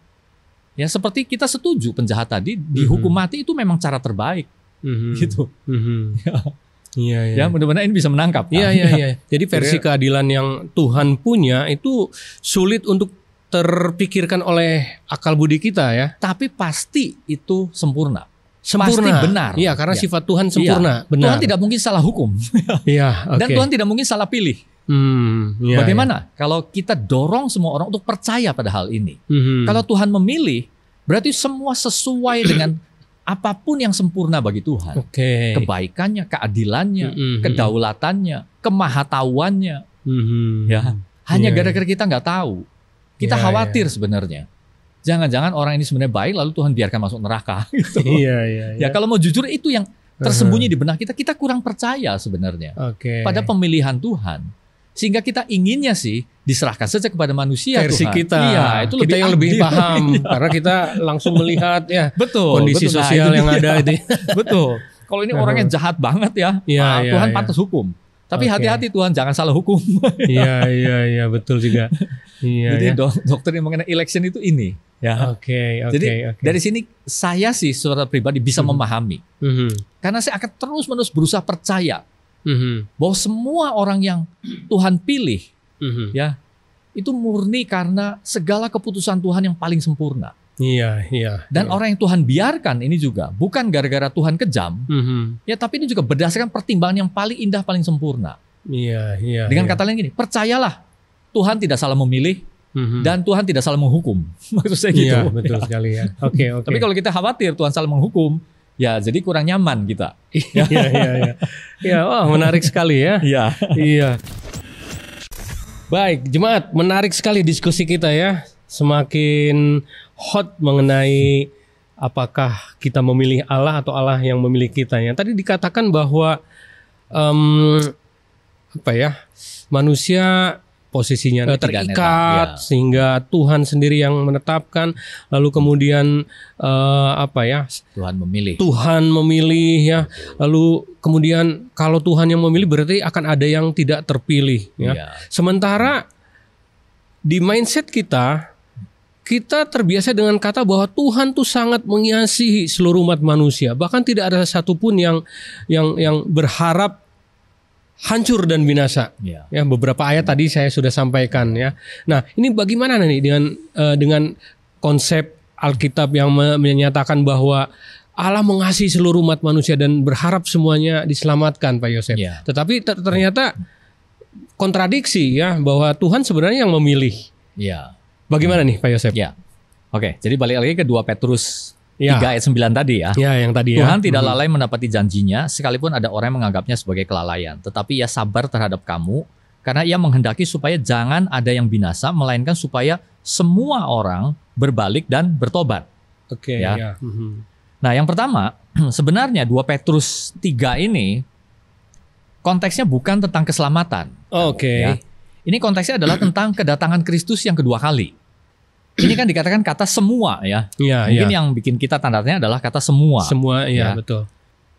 Ya seperti kita setuju penjahat tadi dihukum hmm. mati itu memang cara terbaik. Hmm. Gitu. Hmm. Ya. Iya, iya. Ya, mudah-mudahan ini bisa menangkap. Iya, kan? iya, iya. Jadi versi Jadi, keadilan yang Tuhan punya itu sulit untuk terpikirkan oleh akal budi kita ya. Tapi pasti itu sempurna. Sempurna. Pasti benar. Iya, karena ya. sifat Tuhan iya, sempurna, ya. benar. Tuhan tidak mungkin salah hukum. Iya, okay. Dan Tuhan tidak mungkin salah pilih. Hmm, ya, Bagaimana ya. kalau kita dorong semua orang untuk percaya pada hal ini? Hmm. Kalau Tuhan memilih, berarti semua sesuai dengan apapun yang sempurna bagi Tuhan. Okay. Kebaikannya, keadilannya, mm -hmm. kedaulatannya, kemahatauannya. Mm -hmm. Ya, hanya iya. gara-gara yeah. kita nggak tahu. Kita yeah, iya. khawatir yeah. sebenarnya. Jangan-jangan orang ini sebenarnya baik lalu Tuhan biarkan masuk neraka gitu. Iya, iya, iya. Ya kalau mau jujur itu yang tersembunyi uh -huh. di benak kita, kita kurang percaya sebenarnya okay. pada pemilihan Tuhan sehingga kita inginnya sih diserahkan saja kepada manusia versi Tuhan. kita. Iya, itu lebih kita yang lebih paham iya. karena kita langsung melihat ya betul kondisi betul, nah, sosial nah, yang dia. ada itu. betul. Kalau ini orangnya jahat banget ya, ya nah, Tuhan ya. pantas hukum. Tapi hati-hati Tuhan jangan salah hukum. Iya iya iya betul juga. Iya. Jadi ya. dokter yang mengenai election itu ini ya. Oke okay, oke. Okay, Jadi okay. dari sini saya sih secara pribadi bisa hmm. memahami. Hmm. Karena saya akan terus-menerus berusaha percaya mm-hmm. bahwa semua orang yang Tuhan pilih mm-hmm. ya itu murni karena segala keputusan Tuhan yang paling sempurna. Iya, iya. Dan iya. orang yang Tuhan biarkan ini juga bukan gara-gara Tuhan kejam, mm-hmm. ya tapi ini juga berdasarkan pertimbangan yang paling indah, paling sempurna. Iya, iya. Dengan iya. kata lain gini, percayalah Tuhan tidak salah memilih, Mm-hmm. Dan Tuhan tidak salah menghukum, maksud saya iya, gitu. Iya, betul ya. sekali ya. Oke, okay, oke. Okay. Tapi kalau kita khawatir Tuhan salah menghukum, ya jadi kurang nyaman kita. Iya iya iya. Ya, wah menarik sekali ya. Iya. Iya. Baik, jemaat, menarik sekali diskusi kita ya. Semakin hot mengenai apakah kita memilih Allah atau Allah yang memilih kita ya. Tadi dikatakan bahwa um, apa ya? Manusia posisinya uh, terikat ya. sehingga Tuhan sendiri yang menetapkan lalu kemudian uh, apa ya Tuhan memilih Tuhan memilih ya lalu kemudian kalau Tuhan yang memilih berarti akan ada yang tidak terpilih ya, ya. sementara di mindset kita kita terbiasa dengan kata bahwa Tuhan tuh sangat mengasihi seluruh umat manusia bahkan tidak ada satupun yang yang yang berharap hancur dan binasa. Ya. ya beberapa ayat tadi saya sudah sampaikan ya. Nah ini bagaimana nih dengan uh, dengan konsep Alkitab yang menyatakan bahwa Allah mengasihi seluruh umat manusia dan berharap semuanya diselamatkan, Pak Yosef. Ya. Tetapi ternyata kontradiksi ya bahwa Tuhan sebenarnya yang memilih. Ya. Bagaimana nih, Pak Yosef? Ya. Oke, jadi balik lagi ke 2 Petrus ya. 3 ayat 9 tadi ya. Ya, yang tadi ya. Tuhan ya. tidak hmm. lalai mendapati janjinya sekalipun ada orang yang menganggapnya sebagai kelalaian, tetapi ia sabar terhadap kamu karena ia menghendaki supaya jangan ada yang binasa melainkan supaya semua orang berbalik dan bertobat. Oke, okay, ya. ya. Nah, yang pertama, sebenarnya 2 Petrus 3 ini konteksnya bukan tentang keselamatan. Oke. Okay. Ya. Ini konteksnya adalah tentang kedatangan Kristus yang kedua kali ini kan dikatakan kata semua ya. Iya, Mungkin ya. yang bikin kita tandatnya adalah kata semua. Semua, iya ya. betul.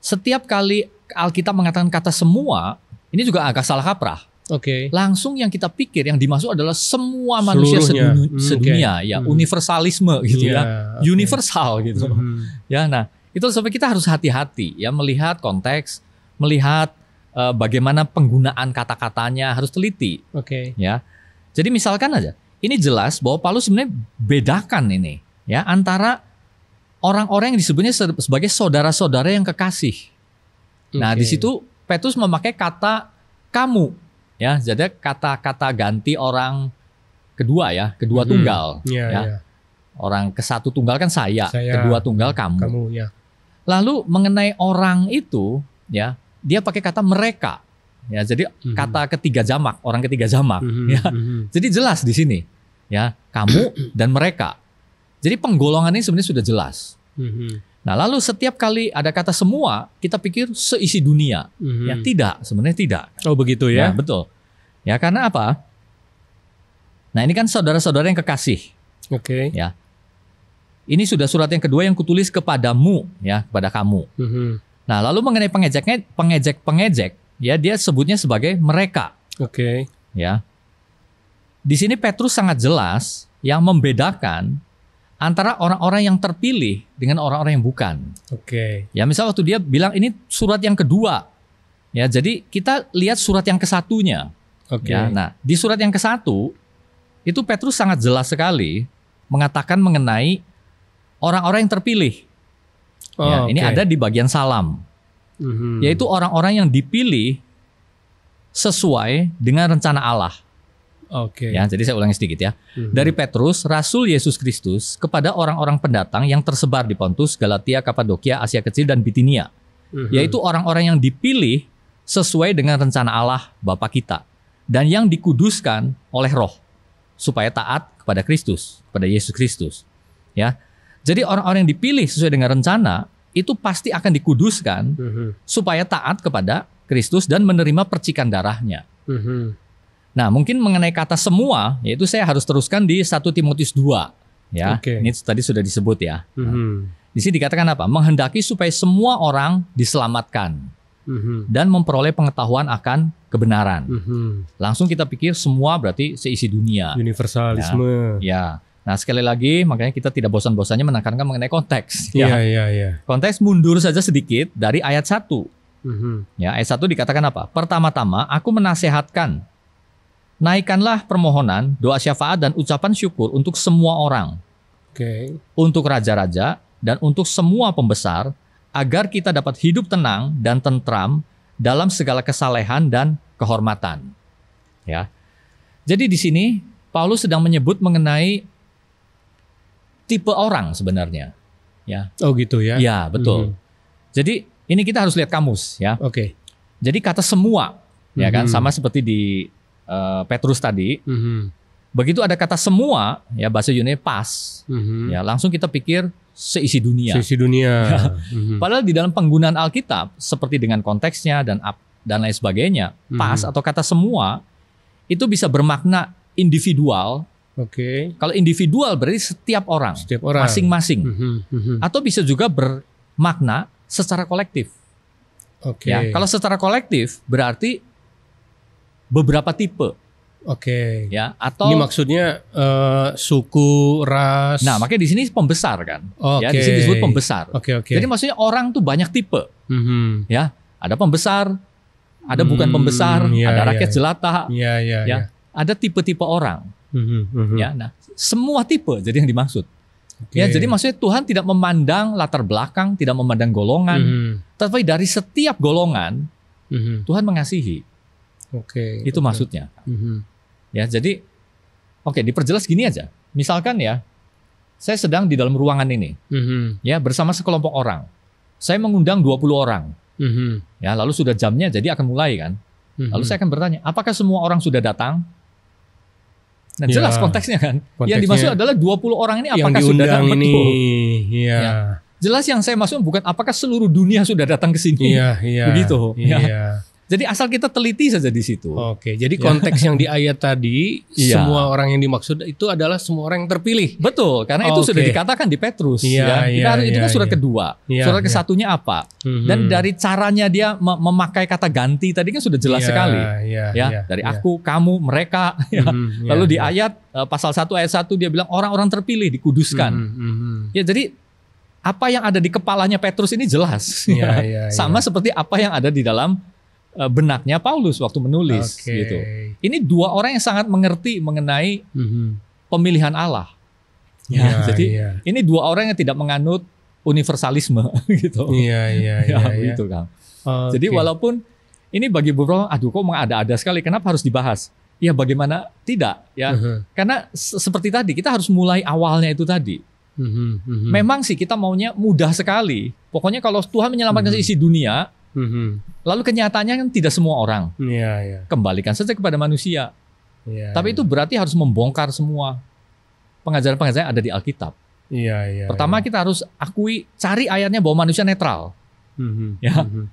Setiap kali Alkitab mengatakan kata semua, ini juga agak salah kaprah. Oke. Okay. Langsung yang kita pikir yang dimaksud adalah semua manusia Seluruhnya. Hmm, sedunia, hmm, sedunia okay. ya, hmm. universalisme gitu yeah, ya, iya, okay. universal gitu. Hmm, hmm. Ya, nah itu sampai kita harus hati-hati ya melihat konteks, melihat uh, bagaimana penggunaan kata-katanya harus teliti. Oke. Okay. Ya. Jadi misalkan aja ini jelas bahwa Paulus sebenarnya bedakan ini ya antara orang-orang yang disebutnya sebagai saudara-saudara yang kekasih. Okay. Nah, di situ Petrus memakai kata kamu ya, jadi kata-kata ganti orang kedua ya, kedua hmm. tunggal yeah, ya. Yeah. Orang ke satu tunggal kan saya, saya kedua tunggal kamu. kamu ya. Lalu mengenai orang itu ya, dia pakai kata mereka. Ya, jadi mm-hmm. kata ketiga jamak, orang ketiga jamak, mm-hmm. ya. Mm-hmm. Jadi jelas di sini, ya, kamu dan mereka. Jadi penggolongan ini sebenarnya sudah jelas. Mm-hmm. Nah, lalu setiap kali ada kata semua, kita pikir seisi dunia. Mm-hmm. Ya, tidak, sebenarnya tidak. Oh, begitu ya. ya betul. Ya, karena apa? Nah, ini kan saudara-saudara yang kekasih. Oke. Okay. Ya. Ini sudah surat yang kedua yang kutulis kepadamu, ya, kepada kamu. Mm-hmm. Nah, lalu mengenai pengejek pengejek-pengejek, Ya, dia sebutnya sebagai mereka. Oke. Okay. Ya. Di sini Petrus sangat jelas yang membedakan antara orang-orang yang terpilih dengan orang-orang yang bukan. Oke. Okay. Ya, misal waktu dia bilang ini surat yang kedua. Ya, jadi kita lihat surat yang kesatunya. Oke. Okay. Ya, nah, di surat yang kesatu itu Petrus sangat jelas sekali mengatakan mengenai orang-orang yang terpilih. Oh, ya, okay. ini ada di bagian salam hmm yaitu orang-orang yang dipilih sesuai dengan rencana Allah. Oke. Okay. Ya, jadi saya ulangi sedikit ya. Mm-hmm. Dari Petrus, Rasul Yesus Kristus kepada orang-orang pendatang yang tersebar di Pontus, Galatia, Kapadokia, Asia Kecil dan Bitinia, mm-hmm. yaitu orang-orang yang dipilih sesuai dengan rencana Allah Bapa kita dan yang dikuduskan oleh Roh supaya taat kepada Kristus, kepada Yesus Kristus. Ya. Jadi orang-orang yang dipilih sesuai dengan rencana itu pasti akan dikuduskan mm-hmm. supaya taat kepada Kristus dan menerima percikan darahnya. Mm-hmm. Nah, mungkin mengenai kata semua, yaitu saya harus teruskan di 1 Timotius 2 ya. Okay. Ini tadi sudah disebut ya. Mm-hmm. di sini dikatakan apa? Menghendaki supaya semua orang diselamatkan mm-hmm. dan memperoleh pengetahuan akan kebenaran. Mm-hmm. Langsung kita pikir semua berarti seisi dunia. Universalisme. Ya. ya. Nah sekali lagi makanya kita tidak bosan-bosannya menekankan mengenai konteks. Iya yeah, iya yeah, iya. Yeah. Konteks mundur saja sedikit dari ayat satu Mm-hmm. Ya ayat satu dikatakan apa? Pertama-tama aku menasehatkan naikkanlah permohonan, doa syafaat dan ucapan syukur untuk semua orang. Oke. Okay. Untuk raja-raja dan untuk semua pembesar agar kita dapat hidup tenang dan tentram dalam segala kesalehan dan kehormatan. Ya. Jadi di sini Paulus sedang menyebut mengenai tipe orang sebenarnya. Ya. Oh gitu ya. Ya, betul. Mm -hmm. Jadi ini kita harus lihat kamus ya. Oke. Okay. Jadi kata semua ya kan hmm. sama seperti di uh, Petrus tadi. Mm-hmm. Begitu ada kata semua ya bahasa Yunani pas, mm-hmm. ya langsung kita pikir seisi dunia. Seisi dunia. mm-hmm. Padahal di dalam penggunaan Alkitab seperti dengan konteksnya dan dan lain sebagainya, mm-hmm. pas hmm. atau kata semua itu bisa bermakna individual Oke. Okay. Kalau individual berarti setiap orang, setiap orang, masing-masing. Mm -hmm, mm -hmm. Atau bisa juga bermakna secara kolektif. Oke. Okay. Ya, kalau secara kolektif berarti beberapa tipe. Oke. Okay. Ya, atau Ini maksudnya uh, suku, ras. Nah, makanya di sini pembesar kan. Okay. Ya, di sini disebut pembesar. Oke, okay, oke. Okay. Jadi maksudnya orang tuh banyak tipe. Mm -hmm. Ya, ada pembesar, ada hmm, bukan pembesar, yeah, ada ya, rakyat yeah, jelata. Yeah, yeah, ya, yeah. Ya, ya. ada tipe-tipe orang. -hmm. Ya, nah semua tipe jadi yang dimaksud. Okay. Ya, jadi maksudnya Tuhan tidak memandang latar belakang, tidak memandang golongan, mm -hmm. tetapi dari setiap golongan mm -hmm. Tuhan mengasihi. Oke. Okay, Itu okay. maksudnya. Mm -hmm. Ya, jadi oke okay, diperjelas gini aja. Misalkan ya, saya sedang di dalam ruangan ini, mm -hmm. ya bersama sekelompok orang. Saya mengundang 20 orang. Mm -hmm. Ya, lalu sudah jamnya, jadi akan mulai kan. Mm -hmm. Lalu saya akan bertanya, apakah semua orang sudah datang? Nah, jelas ya, konteksnya kan. Konteksnya yang dimaksud adalah 20 orang ini apakah sudah datang ini, betul? Iya. Ya. Jelas yang saya maksud bukan apakah seluruh dunia sudah datang ke sini. Iya, iya. Begitu. Iya. Ya. Jadi asal kita teliti saja di situ. Oke, jadi ya. konteks yang di ayat tadi, iya. semua orang yang dimaksud itu adalah semua orang yang terpilih. Betul, karena itu okay. sudah dikatakan di Petrus. Iya, ya. Kita iya, itu iya, kan surat iya. kedua. Iya, surat kesatunya apa? Mm-hmm. Dan dari caranya dia memakai kata ganti tadi kan sudah jelas sekali. ya, dari aku, kamu, mereka. Mm-hmm, Lalu di ayat eh, pasal 1 ayat 1 dia bilang orang-orang terpilih dikuduskan. Mm-hmm. Ya, jadi apa yang ada di kepalanya Petrus ini jelas. Iya. ya, Sama seperti apa yang ada di dalam Eh, benaknya Paulus waktu menulis okay. gitu. Ini dua orang yang sangat mengerti mengenai mm-hmm. pemilihan Allah. Ya, ya jadi ya. ini dua orang yang tidak menganut universalisme gitu. Iya iya ya, iya. Ya, gitu kan. Okay. Jadi walaupun ini bagi beberapa aduh kok mengada-ada sekali kenapa harus dibahas? Ya bagaimana tidak ya? Uh-huh. Karena seperti tadi kita harus mulai awalnya itu tadi. Uh-huh. Uh-huh. Memang sih kita maunya mudah sekali. Pokoknya kalau Tuhan menyelamatkan uh-huh. isi dunia, Mm-hmm. Lalu kenyataannya kan tidak semua orang. Yeah, yeah. Kembalikan saja kepada manusia. Yeah, Tapi yeah. itu berarti harus membongkar semua pengajaran-pengajaran ada di Alkitab. Iya, iya. Pertama iya. kita harus akui cari ayatnya bahwa manusia netral. Mm-hmm. Ya. Mm-hmm.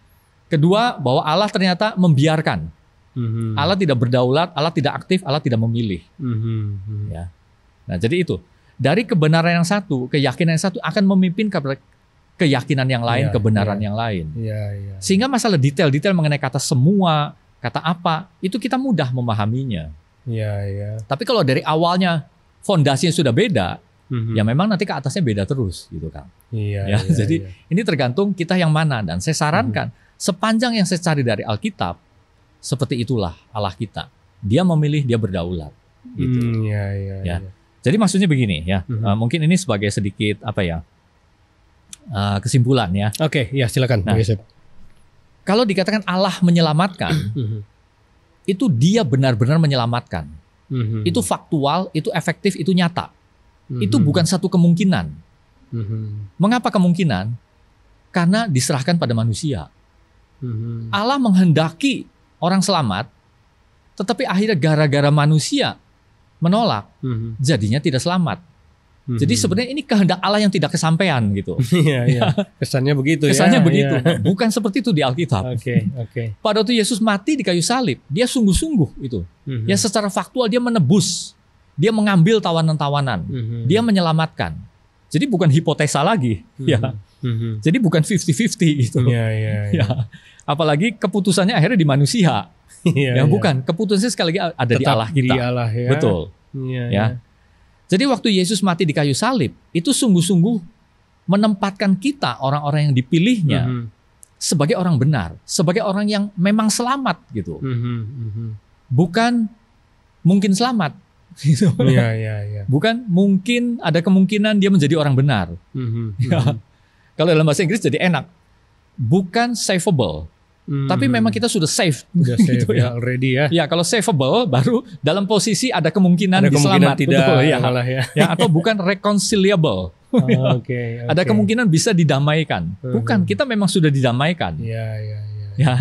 Kedua bahwa Allah ternyata membiarkan. Mm-hmm. Allah tidak berdaulat, Allah tidak aktif, Allah tidak memilih. Mm-hmm. mm-hmm. Ya. Nah jadi itu dari kebenaran yang satu, keyakinan yang satu akan memimpin keyakinan yang lain, yeah, kebenaran yeah. yang lain. Yeah, yeah. Sehingga masalah detail-detail mengenai kata semua, kata apa, itu kita mudah memahaminya. Yeah, yeah. Tapi kalau dari awalnya fondasinya sudah beda, mm-hmm. ya memang nanti ke atasnya beda terus gitu kan. Iya. Ya, yeah, jadi yeah. ini tergantung kita yang mana dan saya sarankan mm-hmm. sepanjang yang saya cari dari Alkitab seperti itulah Allah kita. Dia memilih, dia berdaulat. Gitu. Mm, iya, iya, ya. yeah. Jadi maksudnya begini ya, mm-hmm. uh, mungkin ini sebagai sedikit apa ya? uh, kesimpulan ya. Oke, okay, ya silakan. Nah, kalau dikatakan Allah menyelamatkan, mhm. itu dia benar-benar menyelamatkan. Mhm. Itu faktual, itu efektif, itu nyata. Mhm. Itu bukan satu kemungkinan. Mengapa kemungkinan? Karena diserahkan pada manusia. Allah menghendaki orang selamat, tetapi akhirnya gara-gara manusia menolak, jadinya tidak selamat. Hmm. Jadi sebenarnya ini kehendak Allah yang tidak kesampaian gitu. Iya, iya. Kesannya begitu Kesannya ya. Kesannya iya. begitu. Iya. Bukan seperti itu di Alkitab. Oke, okay, oke. Okay. Pada waktu Yesus mati di kayu salib, dia sungguh-sungguh itu. Hmm. Ya secara faktual dia menebus. Dia mengambil tawanan-tawanan. Hmm. Dia menyelamatkan. Jadi bukan hipotesa lagi, hmm. ya. Hmm. Jadi bukan 50-50 gitu. Iya, iya, iya. Ya. Apalagi keputusannya akhirnya di manusia. Iya, ya, ya bukan. Keputusannya sekali lagi ada Tetap di Allah kita. Di Allah ya. Betul. Iya, ya. ya jadi waktu Yesus mati di kayu salib, itu sungguh-sungguh menempatkan kita orang-orang yang dipilihnya mm -hmm. sebagai orang benar, sebagai orang yang memang selamat gitu. Mm -hmm. Bukan mungkin selamat gitu. Yeah, yeah, yeah. Bukan mungkin ada kemungkinan dia menjadi orang benar. Mm -hmm. Mm Kalau dalam bahasa Inggris jadi enak. Bukan savable. Tapi hmm. memang kita sudah safe. Sudah gitu safe gitu ya, already ya. Ya, kalau savable baru dalam posisi ada kemungkinan, ada kemungkinan tidak betul, ya. ya. ya atau bukan reconcilable. Oh, Oke. okay, okay. Ada kemungkinan bisa didamaikan. Hmm. Bukan, kita memang sudah didamaikan. Ya, ya, ya. ya.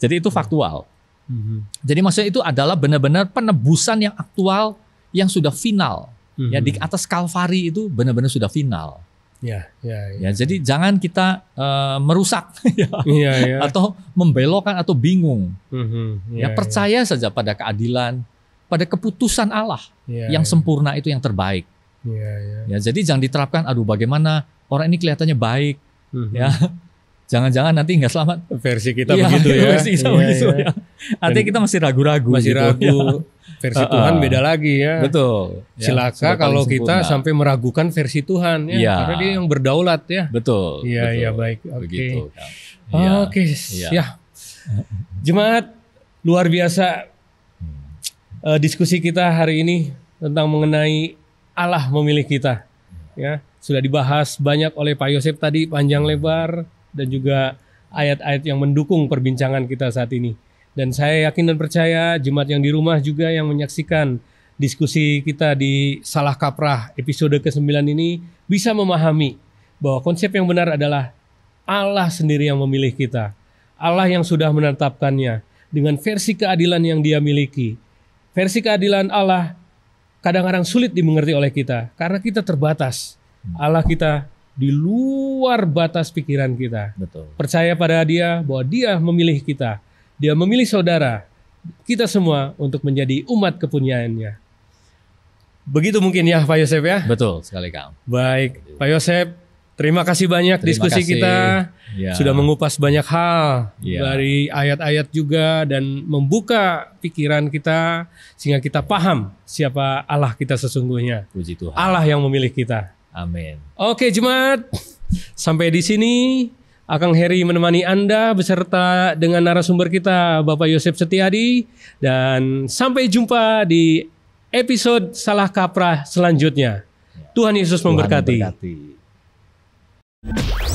Jadi itu faktual. Uh-huh. Jadi maksudnya itu adalah benar-benar penebusan yang aktual yang sudah final. Uh-huh. Ya mm-hmm. di atas Kalvari itu benar-benar sudah final. Ya, ya, ya. ya jadi jangan kita uh, merusak ya, ya, atau membelokkan atau bingung. mm Ya, ya percaya ya. saja pada keadilan, pada keputusan Allah ya, yang ya. sempurna itu yang terbaik. Ya, ya. ya, jadi jangan diterapkan. Aduh, bagaimana orang ini kelihatannya baik, mm-hmm. ya. Jangan-jangan nanti nggak selamat. Versi kita ya, begitu ya. Versi kita iya, iya. ya, begitu ya. ya. Artinya kita masih ragu-ragu. Masih gitu. ragu. Ya versi uh -uh. Tuhan beda lagi ya. Betul. Ya, silaka ya, kalau kita sempurna. sampai meragukan versi Tuhan ya, ya, karena dia yang berdaulat ya. Betul. Iya iya baik. Oke. Okay. Ya. Oh, Oke okay. ya. ya. Jemaat luar biasa uh, diskusi kita hari ini tentang mengenai Allah memilih kita. Ya sudah dibahas banyak oleh Pak Yosef tadi panjang lebar dan juga ayat-ayat yang mendukung perbincangan kita saat ini. Dan saya yakin dan percaya jemaat yang di rumah juga yang menyaksikan diskusi kita di Salah Kaprah episode ke-9 ini bisa memahami bahwa konsep yang benar adalah Allah sendiri yang memilih kita. Allah yang sudah menetapkannya dengan versi keadilan yang dia miliki. Versi keadilan Allah kadang-kadang sulit dimengerti oleh kita karena kita terbatas. Hmm. Allah kita di luar batas pikiran kita. Betul. Percaya pada Dia bahwa Dia memilih kita. Dia memilih saudara, kita semua untuk menjadi umat kepunyaannya. Begitu mungkin ya Pak Yosef ya? Betul sekali Kang. Baik, Pak Yosef, terima kasih banyak terima diskusi kasih. kita. Ya. Sudah mengupas banyak hal ya. dari ayat-ayat juga dan membuka pikiran kita sehingga kita paham siapa Allah kita sesungguhnya. Puji Tuhan. Allah yang memilih kita. Amin. Oke, jemaat. Sampai di sini Akang Heri menemani Anda beserta dengan narasumber kita Bapak Yosef Setiadi dan sampai jumpa di episode Salah Kaprah selanjutnya. Tuhan Yesus Tuhan memberkati.